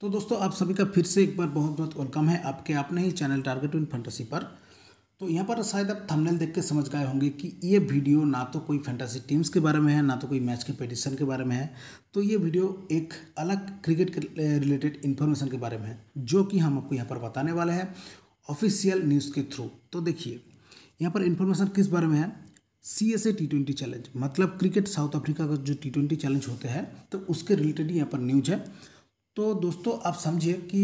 तो दोस्तों आप सभी का फिर से एक बार बहुत बहुत वेलकम है आपके अपने ही चैनल टारगेट इन फैंटेसी पर तो यहाँ पर शायद आप थंबनेल देख के समझ गए होंगे कि ये वीडियो ना तो कोई फैंटेसी टीम्स के बारे में है ना तो कोई मैच के पेटिशन के बारे में है तो ये वीडियो एक अलग क्रिकेट के रिलेटेड इन्फॉर्मेशन के बारे में है जो कि हम आपको यहाँ पर बताने वाले हैं ऑफिशियल न्यूज़ के थ्रू तो देखिए यहाँ पर इन्फॉर्मेशन किस बारे में है C S A T twenty challenge मतलब क्रिकेट साउथ अफ्रीका का जो टी ट्वेंटी चैलेंज होते हैं तो उसके रिलेटेड ही यहाँ पर न्यूज़ है तो दोस्तों आप समझिए कि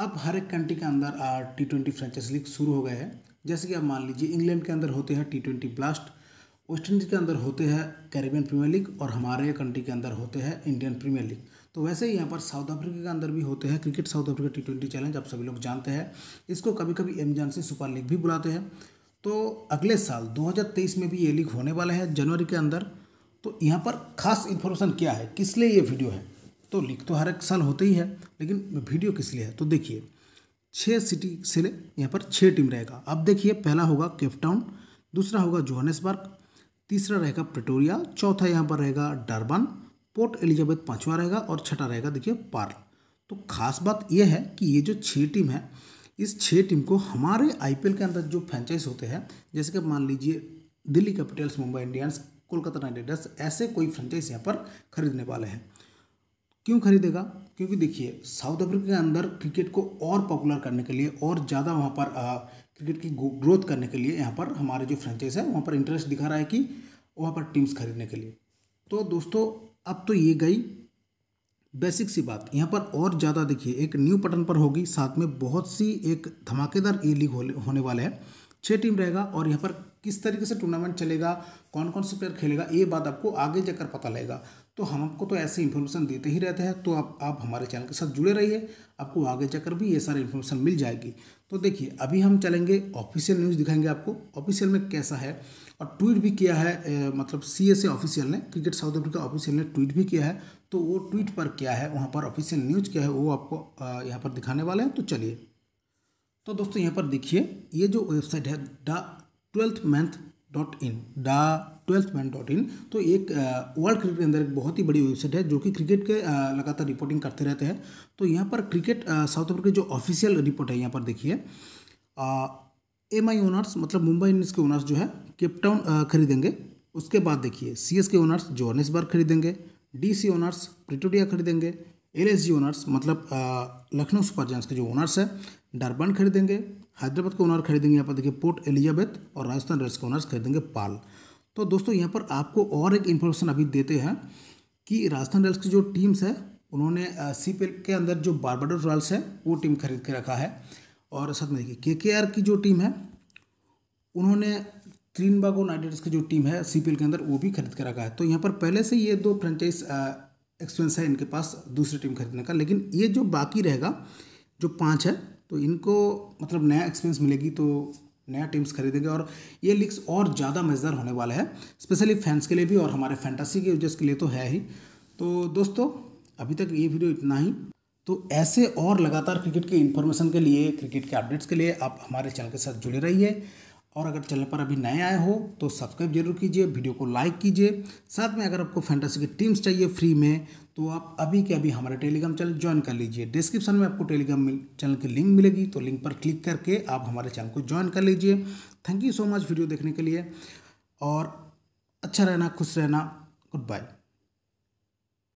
अब हर एक कंट्री के अंदर टी ट्वेंटी फ्रेंचाइज लीग शुरू हो गए हैं जैसे कि आप मान लीजिए इंग्लैंड के अंदर होते हैं T twenty blast West Indies के अंदर होते हैं कैरेबियन प्रीमियर लीग और हमारे कंट्री के अंदर होते हैं इंडियन प्रीमियर लीग तो वैसे ही यहाँ पर साउथ अफ्रीका के अंदर भी होते हैं cricket South Africa T twenty challenge आप सभी लोग जानते हैं इसको कभी कभी एमजान से सुपर लीग भी बुलाते हैं तो अगले साल 2023 में भी ये लीग होने वाला है जनवरी के अंदर तो यहाँ पर खास इन्फॉर्मेशन क्या है किस लिए ये वीडियो है तो लीक तो हर एक साल होते ही है लेकिन वीडियो किस लिए है तो देखिए छः सिटी से यहाँ पर छः टीम रहेगा अब देखिए पहला होगा केपटाउन दूसरा होगा जोहानसबर्ग तीसरा रहेगा प्रिटोरिया चौथा यहाँ पर रहेगा डरबन पोर्ट एलिजाबेथ पाँचवा रहेगा और छठा रहेगा देखिए पार्ल तो खास बात यह है कि ये जो छः टीम है इस छः टीम को हमारे आईपीएल के अंदर जो फ्रेंचाइज होते हैं जैसे कि मान लीजिए Delhi capitals Mumbai Indians Kolkata knight riders ऐसे कोई फ्रेंचाइज यहाँ पर खरीदने वाले हैं क्यों खरीदेगा क्योंकि देखिए साउथ अफ्रीका के अंदर क्रिकेट को और पॉपुलर करने के लिए और ज़्यादा वहाँ पर आ, क्रिकेट की ग्रोथ करने के लिए यहाँ पर हमारे जो फ्रेंचाइज है वहाँ पर इंटरेस्ट दिखा रहा है कि वहाँ पर टीम्स खरीदने के लिए तो दोस्तों अब तो ये गई बेसिक सी बात यहाँ पर और ज़्यादा देखिए एक न्यू पटन पर होगी साथ में बहुत सी एक धमाकेदार ई लीग होने वाले है छः टीम रहेगा और यहाँ पर किस तरीके से टूर्नामेंट चलेगा कौन कौन से प्लेयर खेलेगा ये बात आपको आगे जाकर पता लगेगा तो हम आपको तो ऐसे इन्फॉर्मेशन देते ही रहते हैं तो आप आप हमारे चैनल के साथ जुड़े रहिए आपको आगे जाकर भी ये सारी इन्फॉर्मेशन मिल जाएगी तो देखिए अभी हम चलेंगे ऑफिशियल न्यूज़ दिखाएंगे आपको ऑफिशियल में कैसा है और ट्वीट भी किया है ए, मतलब सी एस ऑफिशियल ने क्रिकेट साउथ अफ्रीका ऑफिशियल ने ट्वीट भी किया है तो वो ट्वीट पर क्या है वहाँ पर ऑफिशियल न्यूज़ क्या है वो आपको यहाँ पर दिखाने वाले हैं तो चलिए तो दोस्तों यहाँ पर देखिए ये जो वेबसाइट है the twelfth month dot in the twelfth man dot in तो एक वर्ल्ड uh, क्रिकेट के अंदर एक बहुत ही बड़ी वेबसाइट है जो कि क्रिकेट के uh, लगातार रिपोर्टिंग करते रहते हैं तो यहाँ पर क्रिकेट साउथ अफ्रीका की जो ऑफिशियल रिपोर्ट है यहाँ पर देखिए एम आई ओनर्स मतलब मुंबई इंडियंस के ओनर्स जो है केपटाउन uh, खरीदेंगे उसके बाद देखिए C S K owners Johannesburg खरीदेंगे डी सी ओनर्स प्रिटोरिया खरीदेंगे एल एस जी ओनर्स मतलब लखनऊ सुपर जैंस के जो ओनर्स हैं डरबन खरीदेंगे हैदराबाद के ओनर खरीदेंगे यहाँ पर देखिए पोर्ट एलिजाबेथ और राजस्थान रॉयल्स के ओनर्स खरीदेंगे पाल तो दोस्तों यहाँ पर आपको और एक इन्फॉर्मेशन अभी देते हैं कि राजस्थान रॉयल्स की जो टीम्स है उन्होंने सी के अंदर जो बारबाडोस रॉयल्स है वो टीम खरीद के रखा है और साथ में देखिए के की जो टीम है उन्होंने त्रिनबागो नाइट की जो टीम है सी के अंदर वो भी खरीद के रखा है तो यहाँ पर पहले से ये दो फ्रेंचाइज एक्सपीरियंस है इनके पास दूसरी टीम खरीदने का लेकिन ये जो बाकी रहेगा जो पाँच है तो इनको मतलब नया एक्सपीरियंस मिलेगी तो नया टीम्स खरीदेंगे और ये लीग्स और ज़्यादा मज़ेदार होने वाला है स्पेशली फैंस के लिए भी और हमारे फैंटासी के यूजर्स के लिए तो है ही तो दोस्तों अभी तक ये वीडियो इतना ही तो ऐसे और लगातार क्रिकेट के इन्फॉर्मेशन के लिए क्रिकेट के अपडेट्स के लिए आप हमारे चैनल के साथ जुड़े रहिए और अगर चैनल पर अभी नए आए हो तो सब्सक्राइब जरूर कीजिए वीडियो को लाइक कीजिए साथ में अगर आपको फैंटेसी की टीम्स चाहिए फ्री में तो आप अभी के अभी हमारे टेलीग्राम चैनल ज्वाइन कर लीजिए डिस्क्रिप्शन में आपको टेलीग्राम चैनल की लिंक मिलेगी तो लिंक पर क्लिक करके आप हमारे चैनल को ज्वाइन कर लीजिए thank you so much video देखने के लिए और अच्छा रहना खुश रहना गुड बाय